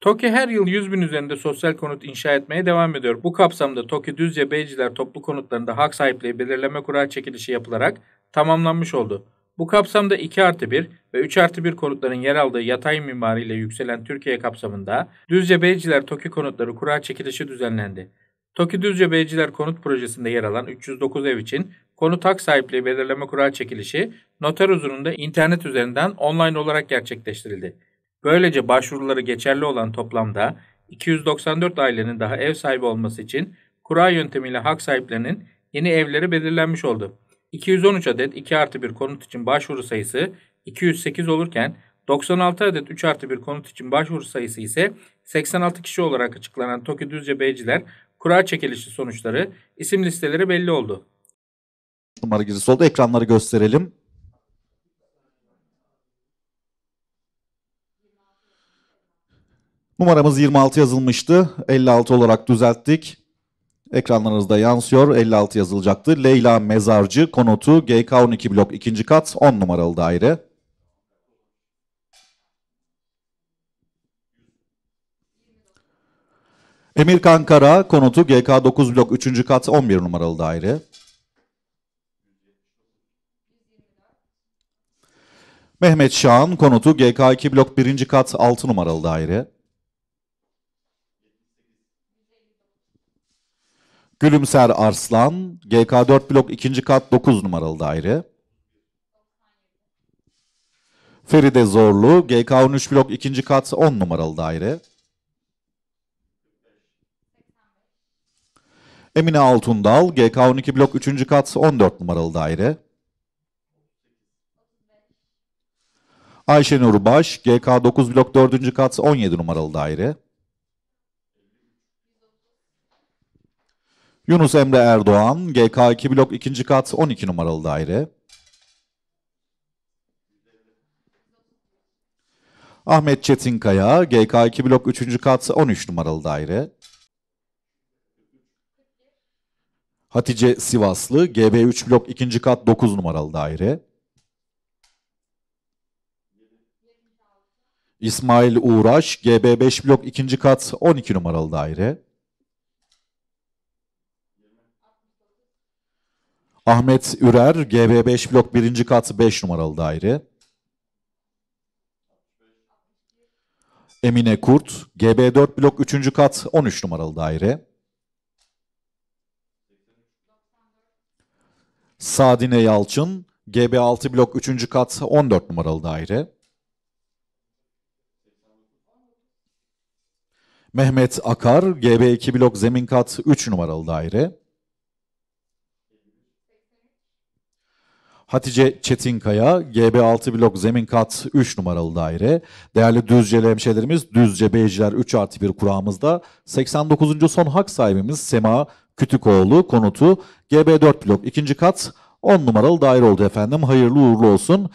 TOKİ her yıl 100 bin üzerinde sosyal konut inşa etmeye devam ediyor. Bu kapsamda TOKİ Düzce Beyciler toplu konutlarında hak sahipliği belirleme kural çekilişi yapılarak tamamlanmış oldu. Bu kapsamda 2 artı 1 ve 3 artı 1 konutların yer aldığı yatay mimariyle yükselen Türkiye kapsamında Düzce Beyciler TOKİ konutları kura çekilişi düzenlendi. TOKİ Düzce Beyciler konut projesinde yer alan 309 ev için konut hak sahipliği belirleme kura çekilişi noter huzurunda internet üzerinden online olarak gerçekleştirildi. Böylece başvuruları geçerli olan toplamda 294 ailenin daha ev sahibi olması için kura yöntemiyle hak sahiplerinin yeni evleri belirlenmiş oldu. 213 adet 2 artı 1 konut için başvuru sayısı 208 olurken 96 adet 3 artı 1 konut için başvuru sayısı ise 86 kişi olarak açıklanan TOKİ Düzce Beyciler kura çekilişi sonuçları isim listeleri belli oldu. Numara girisi oldu. Ekranları gösterelim. Numaramız 26 yazılmıştı. 56 olarak düzelttik. Ekranlarınızda yansıyor. 56 yazılacaktı. Leyla Mezarcı konutu GK12 blok 2. kat 10 numaralı daire. Emirkan Kara konutu GK9 blok 3. kat 11 numaralı daire. Mehmet Şahan konutu GK2 blok 1. kat 6 numaralı daire. Gülümser Arslan, GK4 blok 2. kat 9 numaralı daire. Feride Zorlu, GK13 blok 2. kat 10 numaralı daire. Emine Altundal, GK12 blok 3. kat 14 numaralı daire. Ayşe Nurbaş, GK9 blok 4. kat 17 numaralı daire. Yunus Emre Erdoğan, GK2 blok 2. kat 12 numaralı daire. Ahmet Çetinkaya, GK2 blok 3. kat 13 numaralı daire. Hatice Sivaslı, GB3 blok 2. kat 9 numaralı daire. İsmail Uğraş, GB5 blok 2. kat 12 numaralı daire. Ahmet Ürer, GB5 blok 1. kat 5 numaralı daire. Emine Kurt, GB4 blok 3. kat 13 numaralı daire. Sadine Yalçın, GB6 blok 3. kat 14 numaralı daire. Mehmet Akar, GB2 blok zemin kat 3 numaralı daire. Hatice Çetinkaya, GB6 blok zemin kat 3 numaralı daire. Değerli Düzceli hemşehrilerimiz Düzce Beyciler 3 artı 1 kuramızda. 89. son hak sahibimiz Sema Kütükoğlu konutu GB4 blok 2. kat 10 numaralı daire oldu efendim. Hayırlı uğurlu olsun.